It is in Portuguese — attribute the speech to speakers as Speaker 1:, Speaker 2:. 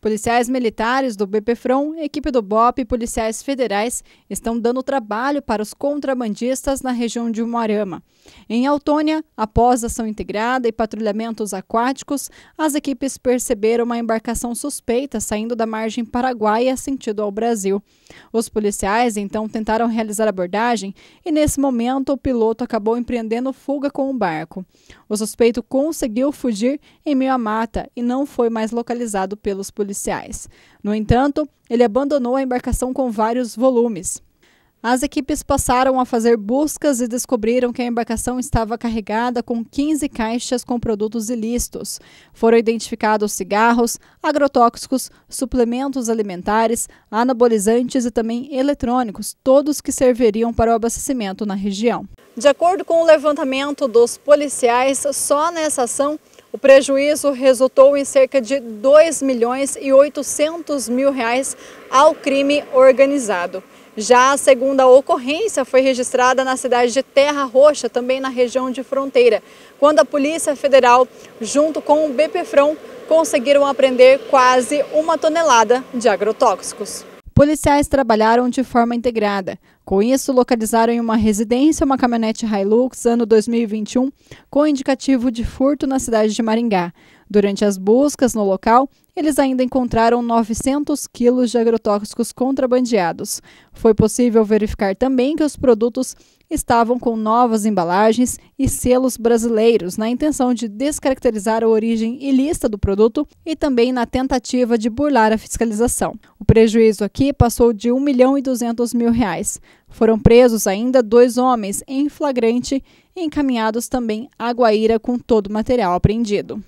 Speaker 1: Policiais militares do BPFROM, equipe do BOP e policiais federais estão dando trabalho para os contrabandistas na região de Umuarama. Em Autônia, após ação integrada e patrulhamentos aquáticos, as equipes perceberam uma embarcação suspeita saindo da margem paraguaia sentido ao Brasil. Os policiais então tentaram realizar a abordagem e, nesse momento, o piloto acabou empreendendo fuga com o barco. O suspeito conseguiu fugir em meio à mata e não foi mais localizado pelos policiais policiais. No entanto, ele abandonou a embarcação com vários volumes. As equipes passaram a fazer buscas e descobriram que a embarcação estava carregada com 15 caixas com produtos ilícitos. Foram identificados cigarros, agrotóxicos, suplementos alimentares, anabolizantes e também eletrônicos, todos que serviriam para o abastecimento na região. De acordo com o levantamento dos policiais, só nessa ação o prejuízo resultou em cerca de 2 milhões e 800 mil reais ao crime organizado. Já a segunda ocorrência foi registrada na cidade de Terra Roxa, também na região de fronteira, quando a Polícia Federal, junto com o BPFRON, conseguiram apreender quase uma tonelada de agrotóxicos. Policiais trabalharam de forma integrada. Com isso, localizaram em uma residência uma caminhonete Hilux ano 2021 com indicativo de furto na cidade de Maringá. Durante as buscas no local, eles ainda encontraram 900 quilos de agrotóxicos contrabandeados. Foi possível verificar também que os produtos estavam com novas embalagens e selos brasileiros, na intenção de descaracterizar a origem ilícita do produto e também na tentativa de burlar a fiscalização. O prejuízo aqui passou de 1 milhão e 200 mil reais. Foram presos ainda dois homens em flagrante e encaminhados também a Guaíra com todo o material apreendido.